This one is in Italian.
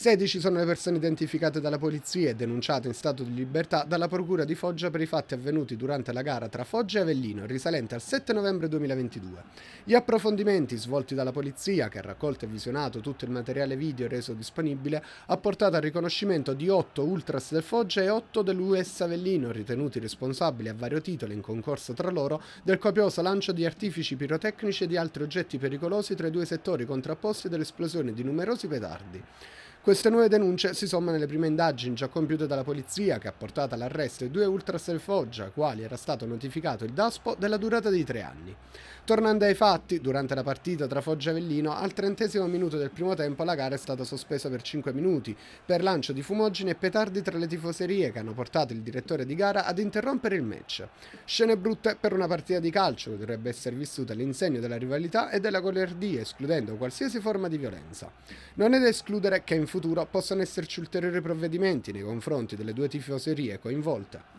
16 sono le persone identificate dalla polizia e denunciate in stato di libertà dalla Procura di Foggia per i fatti avvenuti durante la gara tra Foggia e Avellino, risalente al 7 novembre 2022. Gli approfondimenti svolti dalla polizia, che ha raccolto e visionato tutto il materiale video reso disponibile, ha portato al riconoscimento di 8 ultras del Foggia e 8 dell'US Avellino, ritenuti responsabili a vario titolo in concorso tra loro del copioso lancio di artifici pirotecnici e di altri oggetti pericolosi tra i due settori contrapposti dell'esplosione di numerosi petardi. Queste nuove denunce si sommano alle prime indagini già compiute dalla polizia che ha portato all'arresto di due ultras del Foggia, quali era stato notificato il DASPO della durata di tre anni. Tornando ai fatti, durante la partita tra Foggia e Avellino, al trentesimo minuto del primo tempo la gara è stata sospesa per 5 minuti, per lancio di fumogene e petardi tra le tifoserie che hanno portato il direttore di gara ad interrompere il match. Scene brutte per una partita di calcio che dovrebbe essere vissuta all'insegno della rivalità e della golerdia, escludendo qualsiasi forma di violenza. Non è da escludere che in futuro possano esserci ulteriori provvedimenti nei confronti delle due tifoserie coinvolte.